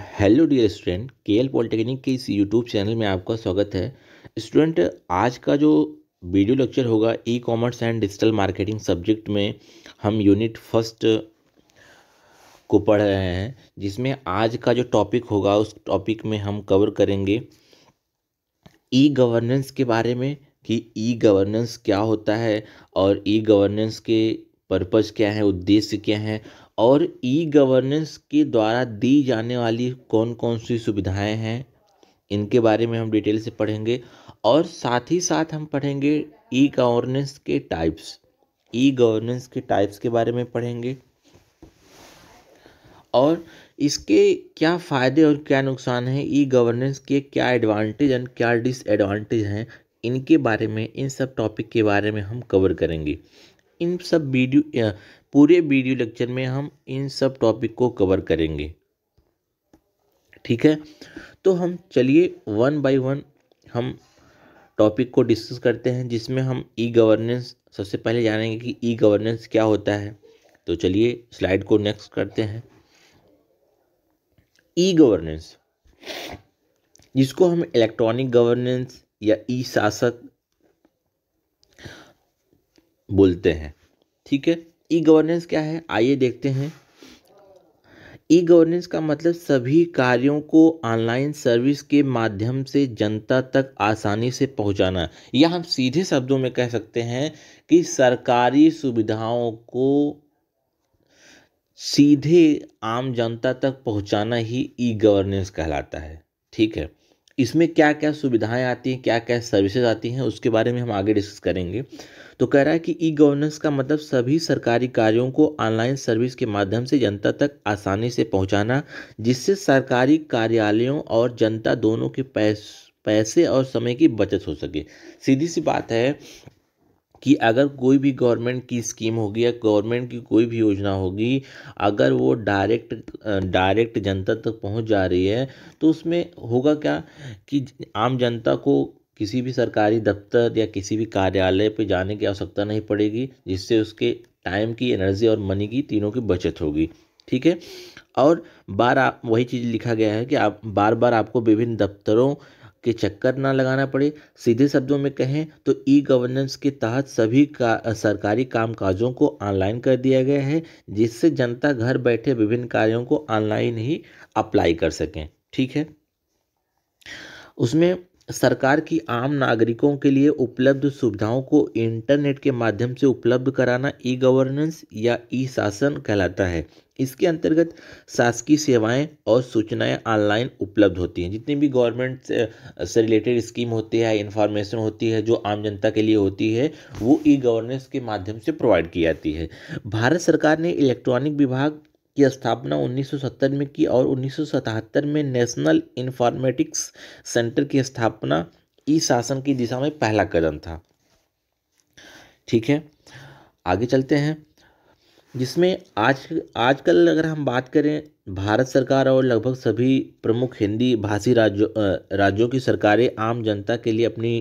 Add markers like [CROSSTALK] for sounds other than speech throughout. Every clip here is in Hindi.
hello dear student K L polytechnic के इस यूट्यूब चैनल में आपका स्वागत है स्टूडेंट आज का जो वीडियो लेक्चर होगा e commerce and digital marketing subject में हम यूनिट फर्स्ट को पढ़ रहे हैं जिसमें आज का जो टॉपिक होगा उस टॉपिक में हम कवर करेंगे ई गवर्नेंस के बारे में कि ई गवर्नेंस क्या होता है और ई गवर्नेंस के पर्पज़ क्या हैं उद्देश्य क्या हैं और ई गवर्नेंस के द्वारा दी जाने वाली कौन कौन सी सुविधाएँ हैं इनके बारे में हम डिटेल से पढ़ेंगे और साथ ही साथ हम पढ़ेंगे ई गवर्नेंस के टाइप्स ई गवर्नेंस के टाइप्स के बारे में पढ़ेंगे और इसके क्या फ़ायदे और क्या नुकसान हैं ई गवर्नेंस के क्या एडवांटेज एंड क्या डिसएडवांटेज हैं इनके बारे में इन सब टॉपिक के बारे में हम कवर करेंगे इन सब वीडियो पूरे वीडियो लेक्चर में हम इन सब टॉपिक को कवर करेंगे ठीक है तो हम चलिए वन बाय वन हम टॉपिक को डिस्कस करते हैं जिसमें हम ई गवर्नेंस सबसे पहले जानेंगे कि ई गवर्नेंस क्या होता है तो चलिए स्लाइड को नेक्स्ट करते हैं ई गवर्नेंस जिसको हम इलेक्ट्रॉनिक गवर्नेंस या ई शासक बोलते हैं ठीक है ई गवर्नेंस क्या है आइए देखते हैं ई गवर्नेंस का मतलब सभी कार्यों को ऑनलाइन सर्विस के माध्यम से जनता तक आसानी से पहुंचाना या हम सीधे शब्दों में कह सकते हैं कि सरकारी सुविधाओं को सीधे आम जनता तक पहुंचाना ही ई गवर्नेंस कहलाता है ठीक है इसमें क्या क्या सुविधाएं आती हैं क्या क्या सर्विसेज आती हैं उसके बारे में हम आगे डिस्कस करेंगे तो कह रहा है कि ई गवर्नेंस का मतलब सभी सरकारी कार्यों को ऑनलाइन सर्विस के माध्यम से जनता तक आसानी से पहुंचाना जिससे सरकारी कार्यालयों और जनता दोनों के पैस पैसे और समय की बचत हो सके सीधी सी बात है कि अगर कोई भी गवर्नमेंट की स्कीम होगी या गवर्नमेंट की कोई भी योजना होगी अगर वो डायरेक्ट डायरेक्ट जनता तक पहुंच जा रही है तो उसमें होगा क्या कि आम जनता को किसी भी सरकारी दफ्तर या किसी भी कार्यालय पर जाने की आवश्यकता नहीं पड़ेगी जिससे उसके टाइम की एनर्जी और मनी की तीनों की बचत होगी ठीक है और बार आप वही चीज़ लिखा गया है कि आप बार बार आपको विभिन्न दफ्तरों के चक्कर ना लगाना पड़े सीधे शब्दों में कहें तो ई गवर्नेंस के तहत सभी का सरकारी कामकाजों को ऑनलाइन कर दिया गया है जिससे जनता घर बैठे विभिन्न कार्यों को ऑनलाइन ही अप्लाई कर सकें ठीक है उसमें सरकार की आम नागरिकों के लिए उपलब्ध सुविधाओं को इंटरनेट के माध्यम से उपलब्ध कराना ई गवर्नेंस या ई शासन कहलाता है इसके अंतर्गत शासकीय सेवाएं और सूचनाएं ऑनलाइन उपलब्ध होती हैं जितनी भी गवर्नमेंट से, से रिलेटेड स्कीम होती है इन्फॉर्मेशन होती है जो आम जनता के लिए होती है वो ई गवर्नेंस के माध्यम से प्रोवाइड की जाती है भारत सरकार ने इलेक्ट्रॉनिक विभाग की स्थापना 1970 में की और 1977 में नेशनल इंफॉर्मेटिक्स सेंटर की स्थापना ई शासन की दिशा में पहला कदम था ठीक है आगे चलते हैं जिसमें आज आजकल अगर हम बात करें भारत सरकार और लगभग सभी प्रमुख हिंदी भाषी राज्यों राज्यों की सरकारें आम जनता के लिए अपनी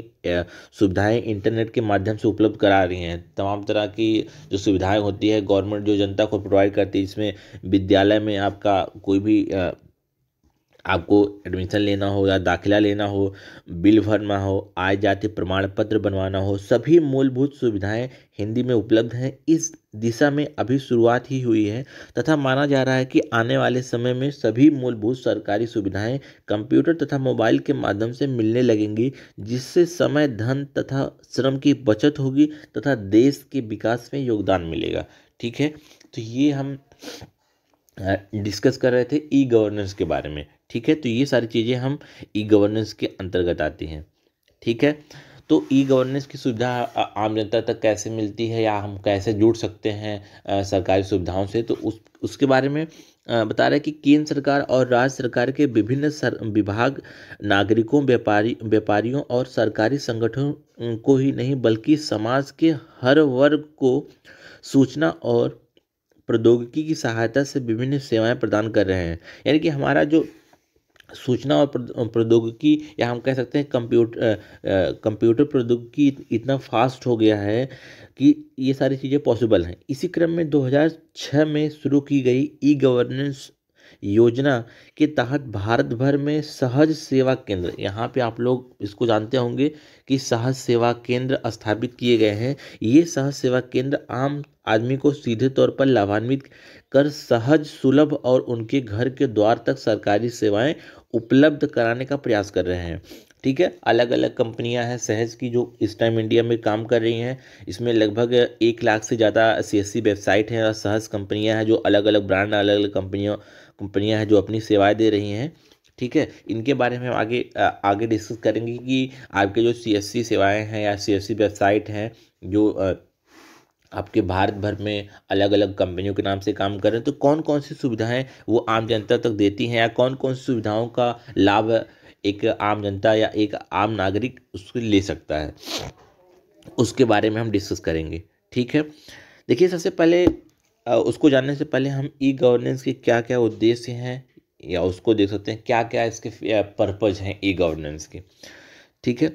सुविधाएं इंटरनेट के माध्यम से उपलब्ध करा रही हैं तमाम तरह की जो सुविधाएं होती है गवर्नमेंट जो जनता को प्रोवाइड करती है इसमें विद्यालय में आपका कोई भी आपको एडमिशन लेना हो या दाखिला लेना हो बिल भरना हो आय जाति प्रमाण पत्र बनवाना हो सभी मूलभूत सुविधाएं हिंदी में उपलब्ध हैं इस दिशा में अभी शुरुआत ही हुई है तथा माना जा रहा है कि आने वाले समय में सभी मूलभूत सरकारी सुविधाएं कंप्यूटर तथा मोबाइल के माध्यम से मिलने लगेंगी जिससे समय धन तथा श्रम की बचत होगी तथा देश के विकास में योगदान मिलेगा ठीक है तो ये हम डिस्कस कर रहे थे ई गवर्नेंस के बारे में ठीक है तो ये सारी चीज़ें हम ई गवर्नेंस के अंतर्गत आती हैं ठीक है तो ई गवर्नेंस की सुविधा आम जनता तक कैसे मिलती है या हम कैसे जुड़ सकते हैं सरकारी सुविधाओं से तो उस उसके बारे में बता रहे हैं कि केंद्र सरकार और राज्य सरकार के विभिन्न सर, विभाग नागरिकों व्यापारी व्यापारियों और सरकारी संगठनों को ही नहीं बल्कि समाज के हर वर्ग को सूचना और प्रौद्योगिकी की सहायता से विभिन्न सेवाएं प्रदान कर रहे हैं यानी कि हमारा जो सूचना और प्रौद्योगिकी या हम कह सकते हैं कंप्यूटर कंप्यूटर प्रौद्योगिकी इतना फास्ट हो गया है कि ये सारी चीज़ें पॉसिबल हैं इसी क्रम में 2006 में शुरू की गई ई गवर्नेंस योजना के तहत भारत भर में सहज सेवा केंद्र यहाँ पे आप लोग इसको जानते होंगे कि सहज सेवा केंद्र स्थापित किए गए हैं ये सहज सेवा केंद्र आम आदमी को सीधे तौर पर लाभान्वित कर सहज सुलभ और उनके घर के द्वार तक सरकारी सेवाएं उपलब्ध कराने का प्रयास कर रहे हैं ठीक है अलग अलग कंपनियां हैं सहज की जो इस टाइम इंडिया में काम कर रही हैं इसमें लगभग एक लाख से ज़्यादा सी एस सी वेबसाइट हैं और सहज कंपनियां हैं जो अलग अलग ब्रांड अलग अलग कंपनियों कंपनियां हैं जो अपनी सेवाएं दे रही हैं ठीक है इनके बारे में हम आगे आगे डिस्कस करेंगे कि आपके जो सी एस सी सेवाएँ हैं या सी एस सी वेबसाइट हैं जो आपके भारत भर में अलग अलग कंपनियों के नाम से काम कर रहे हैं तो कौन कौन सी सुविधाएं वो आम जनता तक देती हैं या कौन कौन सी सुविधाओं का लाभ एक आम जनता या एक आम नागरिक उसको ले सकता है उसके बारे में हम डिस्कस करेंगे ठीक है देखिए सबसे पहले उसको जानने से पहले हम ई गवर्नेंस के क्या क्या उद्देश्य हैं या उसको देख सकते हैं क्या क्या इसके पर्पज़ हैं ई गवर्नेंस के ठीक है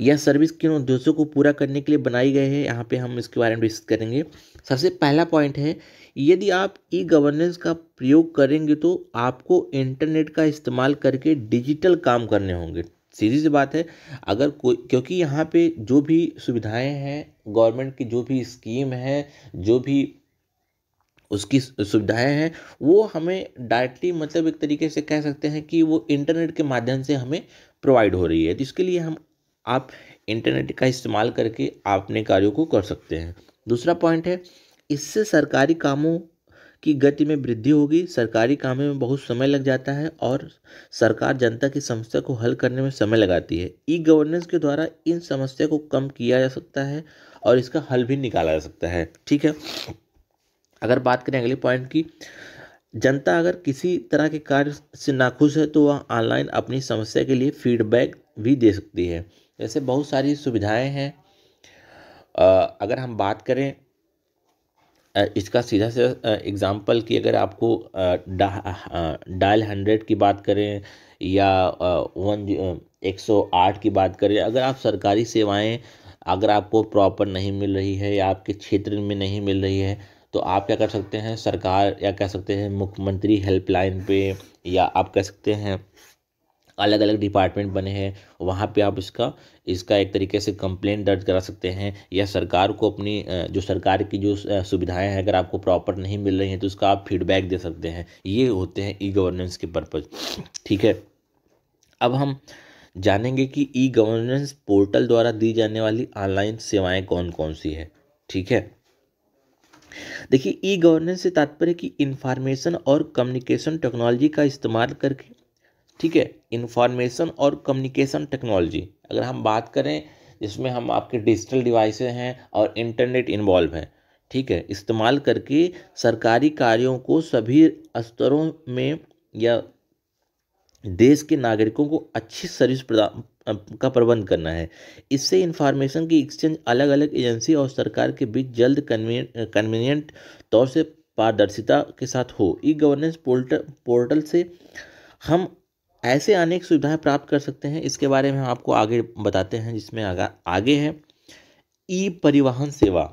यह सर्विस किन उद्देश्यों को पूरा करने के लिए बनाई गई है यहाँ पे हम इसके बारे में डिस्कस करेंगे सबसे पहला पॉइंट है यदि आप ई गवर्नेंस का प्रयोग करेंगे तो आपको इंटरनेट का इस्तेमाल करके डिजिटल काम करने होंगे सीधी सी बात है अगर कोई क्योंकि यहाँ पे जो भी सुविधाएं हैं गवर्नमेंट की जो भी स्कीम है जो भी उसकी सुविधाएं हैं वो हमें डायरेक्टली मतलब एक तरीके से कह सकते हैं कि वो इंटरनेट के माध्यम से हमें प्रोवाइड हो रही है तो इसके लिए हम आप इंटरनेट का इस्तेमाल करके आप अपने कार्यों को कर सकते हैं दूसरा पॉइंट है इससे सरकारी कामों की गति में वृद्धि होगी सरकारी कामों में बहुत समय लग जाता है और सरकार जनता की समस्या को हल करने में समय लगाती है ई गवर्नेंस के द्वारा इन समस्या को कम किया जा सकता है और इसका हल भी निकाला जा सकता है ठीक है अगर बात करें अगले पॉइंट की जनता अगर किसी तरह के कार्य से नाखुश है तो वह ऑनलाइन अपनी समस्या के लिए फीडबैक भी दे सकती है ऐसे बहुत सारी सुविधाएं हैं अगर हम बात करें इसका सीधा से एग्ज़ाम्पल की अगर आपको डायल हंड्रेड की बात करें या वन एक सौ आठ की बात करें अगर आप सरकारी सेवाएं अगर आपको प्रॉपर नहीं मिल रही है या आपके क्षेत्र में नहीं मिल रही है तो आप क्या कर सकते हैं सरकार या कह सकते हैं मुख्यमंत्री हेल्पलाइन पे या आप कह सकते हैं अलग अलग डिपार्टमेंट बने हैं वहाँ पे आप इसका इसका एक तरीके से कंप्लेन दर्ज करा सकते हैं या सरकार को अपनी जो सरकार की जो सुविधाएं हैं अगर आपको प्रॉपर नहीं मिल रही हैं तो उसका आप फीडबैक दे सकते हैं ये होते हैं ई गवर्नेंस के पर्पज़ ठीक है अब हम जानेंगे कि ई गवर्नेंस पोर्टल द्वारा दी जाने वाली ऑनलाइन सेवाएं कौन कौन सी है ठीक है देखिए ई गवर्नेंस से तात्पर्य कि इंफॉर्मेशन और कम्युनिकेशन टेक्नोलॉजी का इस्तेमाल करके ठीक है इंफॉर्मेशन और कम्युनिकेशन टेक्नोलॉजी अगर हम बात करें जिसमें हम आपके डिजिटल डिवाइस हैं और इंटरनेट इन्वॉल्व हैं ठीक है इस्तेमाल करके सरकारी कार्यों को सभी स्तरों में या देश के नागरिकों को अच्छी सर्विस प्रदान का प्रबंध करना है इससे इंफॉर्मेशन की एक्सचेंज अलग अलग एजेंसी और सरकार के बीच जल्द कन्वीनियंट तौर से पारदर्शिता के साथ हो ई गवर्नेंस पोर्टल पोर्टल से हम ऐसे अनेक सुविधाएं प्राप्त कर सकते हैं इसके बारे में हम आपको आगे बताते हैं जिसमें आगा, आगे है ई परिवहन सेवा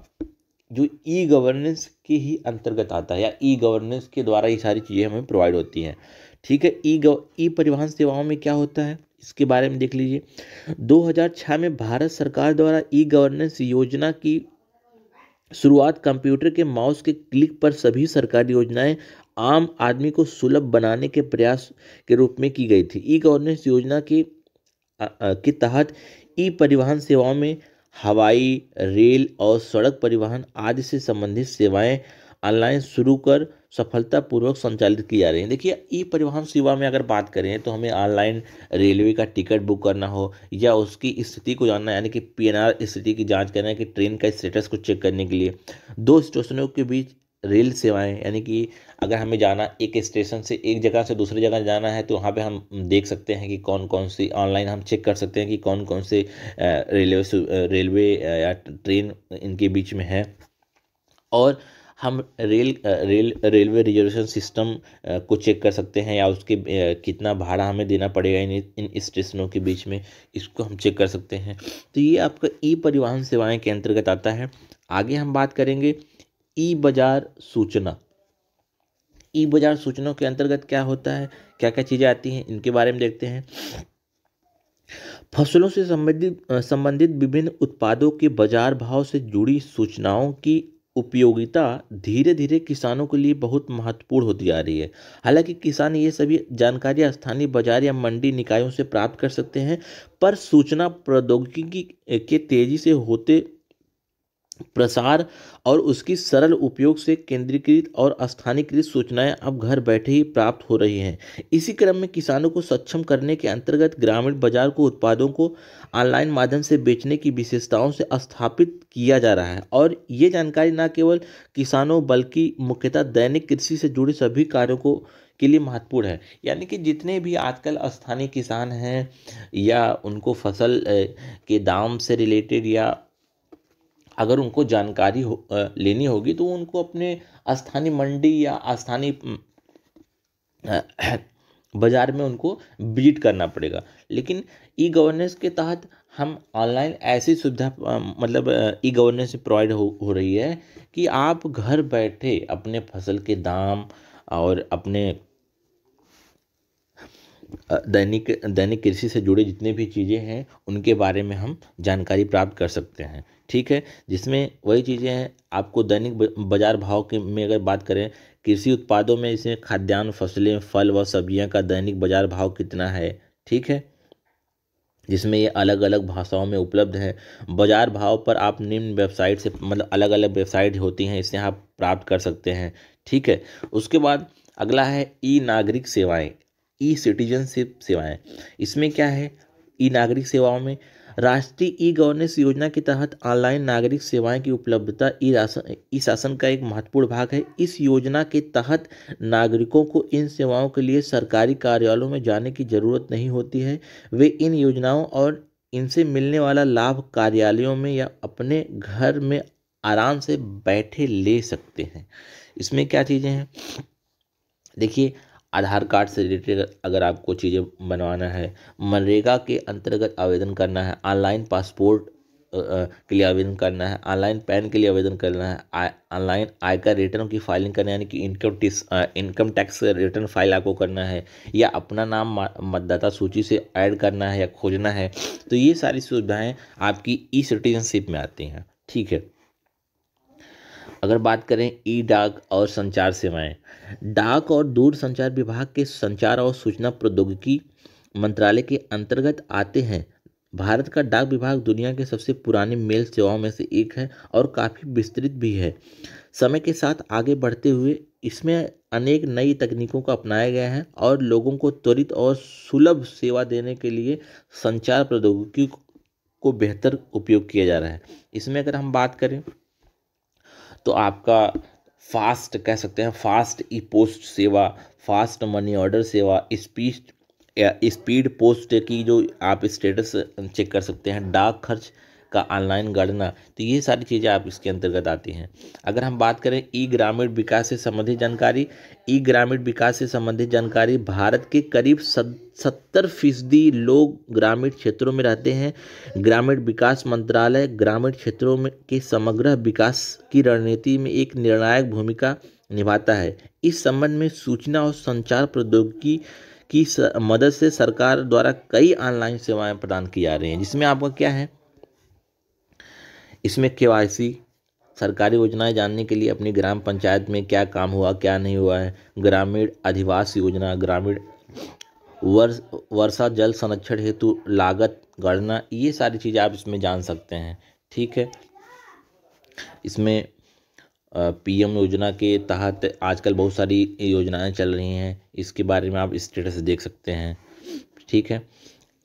जो ई गवर्नेंस के ही अंतर्गत आता है या ई गवर्नेंस के द्वारा ये सारी चीज़ें हमें प्रोवाइड होती हैं ठीक है ई ई परिवहन सेवाओं में क्या होता है इसके बारे में देख लीजिए 2006 में भारत सरकार द्वारा ई गवर्नेंस योजना की शुरुआत कंप्यूटर के माउस के क्लिक पर सभी सरकारी योजनाएं आम आदमी को सुलभ बनाने के प्रयास के रूप में की गई थी ई गवर्नेंस योजना के के तहत ई परिवहन सेवाओं में हवाई रेल और सड़क परिवहन आदि से संबंधित सेवाएं ऑनलाइन शुरू कर सफलतापूर्वक संचालित की जा रही हैं देखिए ई परिवहन सेवा में अगर बात करें तो हमें ऑनलाइन रेलवे का टिकट बुक करना हो या उसकी स्थिति को जानना यानी कि पीएनआर स्थिति की जांच करना है कि ट्रेन का स्टेटस को चेक करने के लिए दो स्टेशनों के बीच रेल सेवाएं यानी कि अगर हमें जाना एक स्टेशन से एक जगह से दूसरी जगह जाना है तो वहाँ पे हम देख सकते हैं कि कौन कौन सी ऑनलाइन हम चेक कर सकते हैं कि कौन कौन से रेलवे रेलवे या ट्रेन इनके बीच में है और हम rail rail railway reservation system को चेक कर सकते हैं या उसके कितना भाड़ा हमें देना पड़ेगा इन इन स्टेशनों के बीच में इसको हम चेक कर सकते हैं तो ये आपका ई परिवहन सेवाएं के अंतर्गत आता है आगे हम बात करेंगे ई बाज़ार सूचना ई बाज़ार सूचना के अंतर्गत क्या होता है क्या क्या चीज़ें आती हैं इनके बारे में देखते हैं फसलों से संबंधित संबंधित विभिन्न उत्पादों के बाजार भाव से जुड़ी सूचनाओं की उपयोगिता धीरे धीरे किसानों के लिए बहुत महत्वपूर्ण होती आ रही है हालांकि किसान ये सभी जानकारियां स्थानीय बाजार या मंडी निकायों से प्राप्त कर सकते हैं पर सूचना प्रौद्योगिकी के तेज़ी से होते प्रसार और उसकी सरल उपयोग से केंद्रीकृत और स्थानीयकृत सूचनाएं अब घर बैठे ही प्राप्त हो रही हैं इसी क्रम में किसानों को सक्षम करने के अंतर्गत ग्रामीण बाजार को उत्पादों को ऑनलाइन माध्यम से बेचने की विशेषताओं से स्थापित किया जा रहा है और ये जानकारी न केवल किसानों बल्कि मुख्यतः दैनिक कृषि से जुड़े सभी कार्यों को के लिए महत्वपूर्ण है यानी कि जितने भी आजकल स्थानीय किसान हैं या उनको फसल के दाम से रिलेटेड या अगर उनको जानकारी हो, लेनी होगी तो उनको अपने स्थानीय मंडी या स्थानीय बाज़ार में उनको विजिट करना पड़ेगा लेकिन ई गवर्नेंस के तहत हम ऑनलाइन ऐसी सुविधा मतलब ई गवर्नेंस प्रोवाइड हो, हो रही है कि आप घर बैठे अपने फसल के दाम और अपने दैनिक दैनिक कृषि से जुड़े जितने भी चीज़ें हैं उनके बारे में हम जानकारी प्राप्त कर सकते हैं ठीक है जिसमें वही चीज़ें हैं आपको दैनिक बाजार भाव के में अगर बात करें कृषि उत्पादों में इसमें खाद्यान्न फसलें फल व सब्जियां का दैनिक बाजार भाव कितना है ठीक है जिसमें ये अलग अलग भाषाओं में उपलब्ध है बाजार भाव पर आप निम्न वेबसाइट से मतलब अलग अलग वेबसाइट होती हैं इससे आप प्राप्त कर सकते हैं ठीक है उसके बाद अगला है ई नागरिक सेवाएं ई सिटीजनशिप सेवाएं इसमें क्या है ई नागरिक सेवाओं में राष्ट्रीय ई गवर्नेंस योजना के तहत ऑनलाइन नागरिक सेवाएं की उपलब्धता ई राशन ई शासन का एक महत्वपूर्ण भाग है इस योजना के तहत नागरिकों को इन सेवाओं के लिए सरकारी कार्यालयों में जाने की जरूरत नहीं होती है वे इन योजनाओं और इनसे मिलने वाला लाभ कार्यालयों में या अपने घर में आराम से बैठे ले सकते हैं इसमें क्या चीज़ें हैं देखिए आधार कार्ड से रिलेटेड अगर आपको चीज़ें बनवाना है मनरेगा के अंतर्गत आवेदन करना है ऑनलाइन पासपोर्ट के लिए आवेदन करना है ऑनलाइन पैन के लिए आवेदन करना है ऑनलाइन आयकर रिटर्न की फाइलिंग करना है यानी कि इनकम टिस इनकम टैक्स रिटर्न फाइल आपको करना है या अपना नाम मतदाता सूची से ऐड करना है या खोजना है तो ये सारी सुविधाएं आपकी ई सिटीजनशिप में आती हैं ठीक है अगर बात करें ई डाक और संचार सेवाएं डाक और दूर संचार विभाग के संचार और सूचना प्रौद्योगिकी मंत्रालय के अंतर्गत आते हैं भारत का डाक विभाग दुनिया के सबसे पुराने मेल सेवाओं में से एक है और काफ़ी विस्तृत भी है समय के साथ आगे बढ़ते हुए इसमें अनेक नई तकनीकों का अपनाया गया है और लोगों को त्वरित और सुलभ सेवा देने के लिए संचार प्रौद्योगिकी को बेहतर उपयोग किया जा रहा है इसमें अगर हम बात करें तो आपका फास्ट कह सकते हैं फास्ट ई पोस्ट सेवा फास्ट मनी ऑर्डर सेवा स्पीड स्पीड पोस्ट की जो आप स्टेटस चेक कर सकते हैं डाक खर्च का ऑनलाइन गणना तो ये सारी चीज़ें आप इसके अंतर्गत आती हैं अगर हम बात करें ई ग्रामीण विकास से संबंधित जानकारी ई ग्रामीण विकास से संबंधित जानकारी भारत के करीब सत्तर फीसदी लोग ग्रामीण क्षेत्रों में रहते हैं ग्रामीण विकास मंत्रालय ग्रामीण क्षेत्रों में के समग्र विकास की रणनीति में एक निर्णायक भूमिका निभाता है इस संबंध में सूचना और संचार प्रौद्योगिकी की मदद से सरकार द्वारा कई ऑनलाइन सेवाएं प्रदान की जा रही हैं जिसमें आपका क्या है इसमें के सरकारी योजनाएं जानने के लिए अपनी ग्राम पंचायत में क्या काम हुआ क्या नहीं हुआ है ग्रामीण अधिवास योजना ग्रामीण वर्ष वर्षा जल संरक्षण हेतु लागत गणना ये सारी चीज़ें आप इसमें जान सकते हैं ठीक है इसमें पीएम योजना के तहत आजकल बहुत सारी योजनाएं चल रही हैं इसके बारे में आप स्टेटस देख सकते हैं ठीक है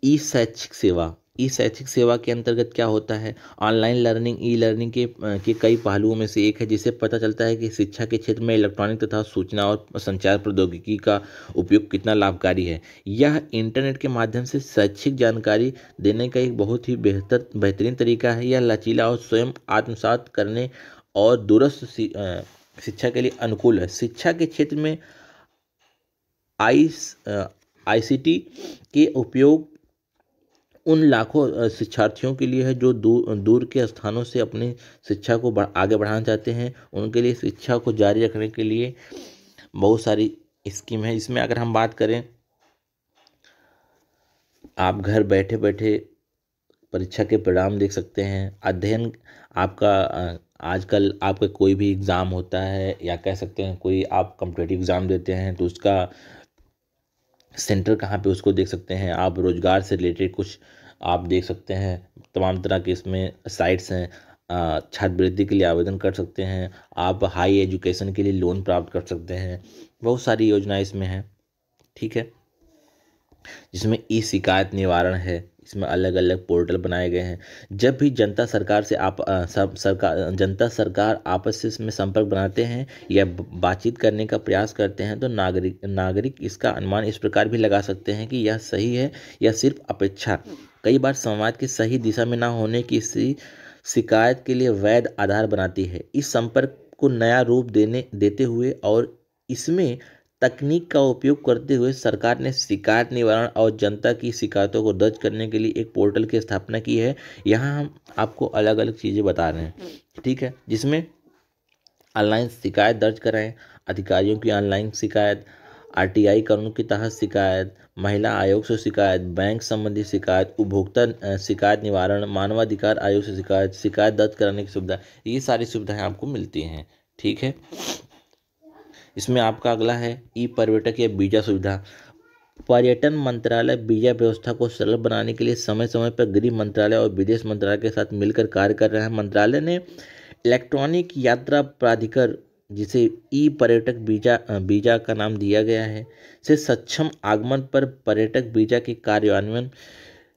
ई शैक्षिक सेवा ई शैक्षिक सेवा के अंतर्गत क्या होता है ऑनलाइन लर्निंग ई लर्निंग के के कई पहलुओं में से एक है जिसे पता चलता है कि शिक्षा के क्षेत्र में इलेक्ट्रॉनिक तथा सूचना और संचार प्रौद्योगिकी का उपयोग कितना लाभकारी है यह इंटरनेट के माध्यम से शैक्षिक जानकारी देने का एक बहुत ही बेहतर बेहतरीन तरीका है यह लचीला और स्वयं आत्मसात करने और दूरस्थ शिक्षा के लिए अनुकूल है शिक्षा के क्षेत्र में आई आईसीटी के उपयोग उन लाखों शिक्षार्थियों के लिए है जो दूर दूर के स्थानों से अपनी शिक्षा को आगे बढ़ाना चाहते हैं उनके लिए शिक्षा को जारी रखने के लिए बहुत सारी स्कीम है इसमें अगर हम बात करें आप घर बैठे बैठे परीक्षा के परिणाम देख सकते हैं अध्ययन आपका आजकल आपका कोई भी एग्ज़ाम होता है या कह सकते हैं कोई आप कंपटेटिव एग्ज़ाम देते हैं तो उसका सेंटर कहाँ पे उसको देख सकते हैं आप रोज़गार से रिलेटेड कुछ आप देख सकते हैं तमाम तरह के इसमें साइट्स हैं छात्रवृत्ति के लिए आवेदन कर सकते हैं आप हाई एजुकेशन के लिए लोन प्राप्त कर सकते हैं बहुत सारी योजनाएं इसमें हैं ठीक है जिसमें ई शिकायत निवारण है इसमें अलग अलग पोर्टल बनाए गए हैं जब भी जनता सरकार से आप सब सरकार जनता सरकार आपस में संपर्क बनाते हैं या बातचीत करने का प्रयास करते हैं तो नागरिक नागरिक इसका अनुमान इस प्रकार भी लगा सकते हैं कि यह सही है या सिर्फ अपेक्षा कई बार समाज के सही दिशा में ना होने की शिकायत के लिए वैध आधार बनाती है इस संपर्क को नया रूप देने देते हुए और इसमें तकनीक का उपयोग करते हुए सरकार ने शिकायत निवारण और जनता की शिकायतों को दर्ज करने के लिए एक पोर्टल की स्थापना की है यहाँ हम आपको अलग अलग चीज़ें बता रहे हैं ठीक है जिसमें ऑनलाइन शिकायत दर्ज कराएं अधिकारियों की ऑनलाइन शिकायत आरटीआई कानून के तहत शिकायत महिला आयोग से शिकायत बैंक संबंधी शिकायत उपभोक्ता शिकायत निवारण मानवाधिकार आयोग से शिकायत शिकायत दर्ज कराने की सुविधा ये सारी सुविधाएं आपको मिलती हैं ठीक है इसमें आपका अगला है ई पर्यटक या बीजा सुविधा पर्यटन मंत्रालय वीजा व्यवस्था को सरल बनाने के लिए समय समय पर गृह मंत्रालय और विदेश मंत्रालय के साथ मिलकर कार्य कर रहे हैं मंत्रालय ने इलेक्ट्रॉनिक यात्रा प्राधिकरण जिसे ई पर्यटक बीजा बीजा का नाम दिया गया है से सक्षम आगमन पर पर्यटक बीजा के कार्यान्वयन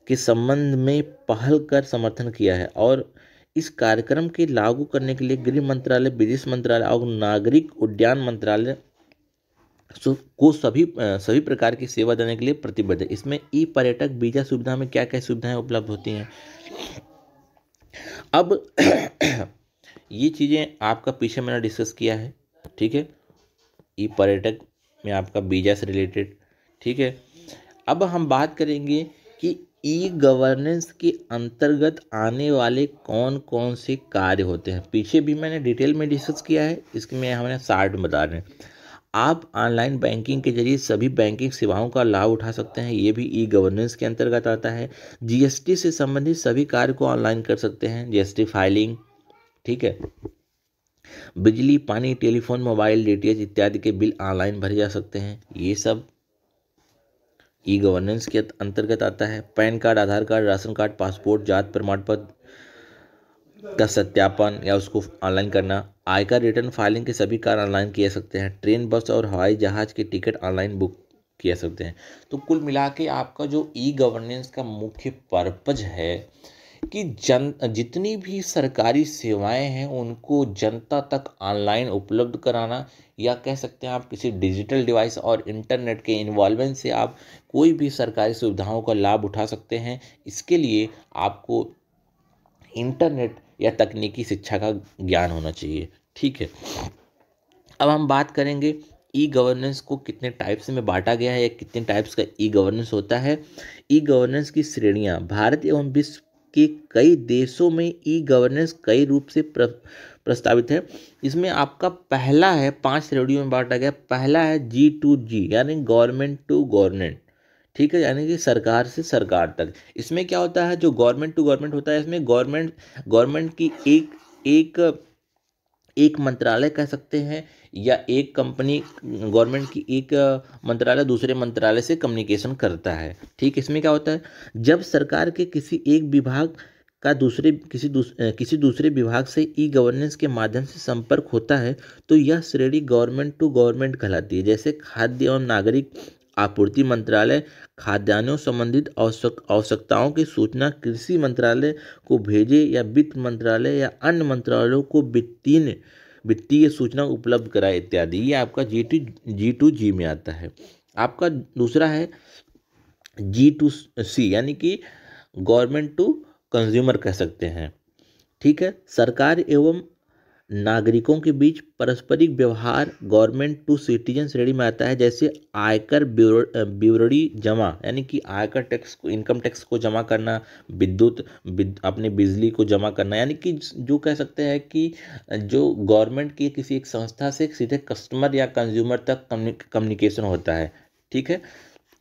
के संबंध में पहल कर समर्थन किया है और इस कार्यक्रम के लागू करने के लिए गृह मंत्रालय विदेश मंत्रालय और नागरिक उड्डयन मंत्रालय को सभी सभी प्रकार की सेवा देने के लिए प्रतिबद्ध है इसमें ई पर्यटक वीजा सुविधा में क्या क्या सुविधाएं उपलब्ध होती हैं अब [CLEARS THROAT] ये चीज़ें आपका पीछे मैंने डिस्कस किया है ठीक है ई पर्यटक में आपका वीजा से रिलेटेड ठीक है अब हम बात करेंगे कि ई गवर्नेंस के अंतर्गत आने वाले कौन कौन से कार्य होते हैं पीछे भी मैंने डिटेल में डिस्कस किया है इसमें हमने साठ बता रहे हैं आप ऑनलाइन बैंकिंग के जरिए सभी बैंकिंग सेवाओं का लाभ उठा सकते हैं ये भी ई गवर्नेंस के अंतर्गत आता है जीएसटी से संबंधित सभी कार्य को ऑनलाइन कर सकते हैं जीएसटी फाइलिंग ठीक है बिजली पानी टेलीफोन मोबाइल डी इत्यादि के बिल ऑनलाइन भरे जा सकते हैं ये सब ई गवर्नेंस के अंतर्गत आता है PAN card Aadhaar card ration card passport जात प्रमाण पत्र का सत्यापन या उसको ऑनलाइन करना आयकर रिटर्न फाइलिंग के सभी कार्य ऑनलाइन किए सकते हैं ट्रेन बस और हवाई जहाज़ के टिकट ऑनलाइन बुक किए सकते हैं तो कुल मिला के आपका जो ई गवर्नेंस का मुख्य पर्पज है कि जन जितनी भी सरकारी सेवाएं हैं उनको जनता तक ऑनलाइन उपलब्ध कराना या कह सकते हैं आप किसी डिजिटल डिवाइस और इंटरनेट के इन्वॉल्वमेंट से आप कोई भी सरकारी सुविधाओं का लाभ उठा सकते हैं इसके लिए आपको इंटरनेट या तकनीकी शिक्षा का ज्ञान होना चाहिए ठीक है अब हम बात करेंगे ई गवर्नेंस को कितने टाइप्स में बांटा गया है या कितने टाइप्स का ई गवर्नेंस होता है ई गवर्नेंस की श्रेणियाँ भारत एवं विश्व के कई देशों में ई गवर्नेंस कई रूप से प्र, प्रस्तावित है इसमें आपका पहला है पांच श्रेणियों में बांटा गया पहला है जी टू जी यानी गवर्नमेंट टू गवर्नमेंट ठीक है यानी कि सरकार से सरकार तक इसमें क्या होता है जो गवर्नमेंट टू गवर्नमेंट होता है इसमें गवर्नमेंट गवर्नमेंट की एक एक एक मंत्रालय कह सकते हैं या एक कंपनी गवर्नमेंट की एक मंत्रालय दूसरे मंत्रालय से कम्युनिकेशन करता है ठीक इसमें क्या होता है जब सरकार के किसी एक विभाग का दूसरे किसी दूस, किसी दूसरे विभाग से ई गवर्नेंस के माध्यम से संपर्क होता है तो यह श्रेणी गवर्नमेंट टू गवर्नमेंट कहलाती है जैसे खाद्य एवं नागरिक आपूर्ति मंत्रालय खाद्यान्नों संबंधित आवश्यकताओं की सूचना कृषि मंत्रालय को भेजे या वित्त मंत्रालय या अन्य मंत्रालयों को वित्तीय वित्तीय सूचना उपलब्ध कराए इत्यादि ये आपका जी टू जी टू जी में आता है आपका दूसरा है जी टू सी यानी कि गवर्नमेंट टू कंज्यूमर कह सकते हैं ठीक है सरकार एवं नागरिकों के बीच पारस्परिक व्यवहार गवर्नमेंट टू सिटीजन श्रेणी में आता है जैसे आयकर ब्यूरडी जमा यानी कि आयकर टैक्स को इनकम टैक्स को जमा करना विद्युत अपने बिजली को जमा करना यानी कि जो कह सकते हैं कि जो गवर्नमेंट की किसी एक संस्था से सीधे कस्टमर या कंज्यूमर तक कम्युनिकेशन होता है ठीक है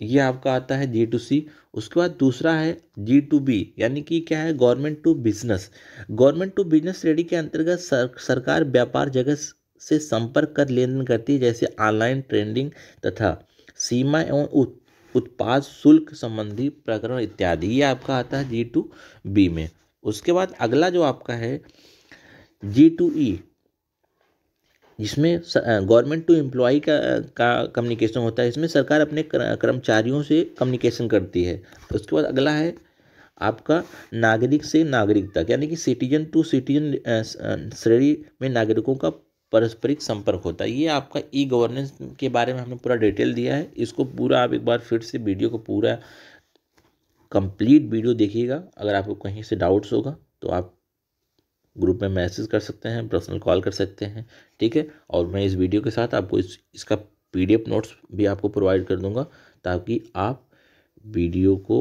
ये आपका आता है जी टू सी उसके बाद दूसरा है जी टू बी यानी कि क्या है government to business government to business श्रेणी के अंतर्गत सर, सरकार व्यापार जगत से संपर्क कर लेन देन करती है जैसे ऑनलाइन ट्रेंडिंग तथा सीमा एवं उत, उत्पाद शुल्क संबंधी प्रकरण इत्यादि ये आपका आता है जी टू बी में उसके बाद अगला जो आपका है जी टू ई जिसमें गवर्नमेंट टू एम्प्लॉई का का कम्युनिकेशन होता है इसमें सरकार अपने कर्मचारियों से कम्युनिकेशन करती है तो उसके बाद अगला है आपका नागरिक से नागरिक तक यानी कि सिटीजन टू सिटीजन श्रेणी में नागरिकों का पारस्परिक संपर्क होता है ये आपका ई गवर्नेंस के बारे में हमने पूरा डिटेल दिया है इसको पूरा आप एक बार फिर से वीडियो को पूरा कंप्लीट वीडियो देखिएगा अगर आपको कहीं से डाउट्स होगा तो आप ग्रुप में मैसेज कर सकते हैं पर्सनल कॉल कर सकते हैं ठीक है और मैं इस वीडियो के साथ आपको इस इसका पीडीएफ नोट्स भी आपको प्रोवाइड कर दूंगा ताकि आप वीडियो को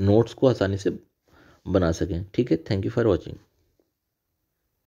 नोट्स को आसानी से बना सकें ठीक है थैंक यू फॉर वॉचिंग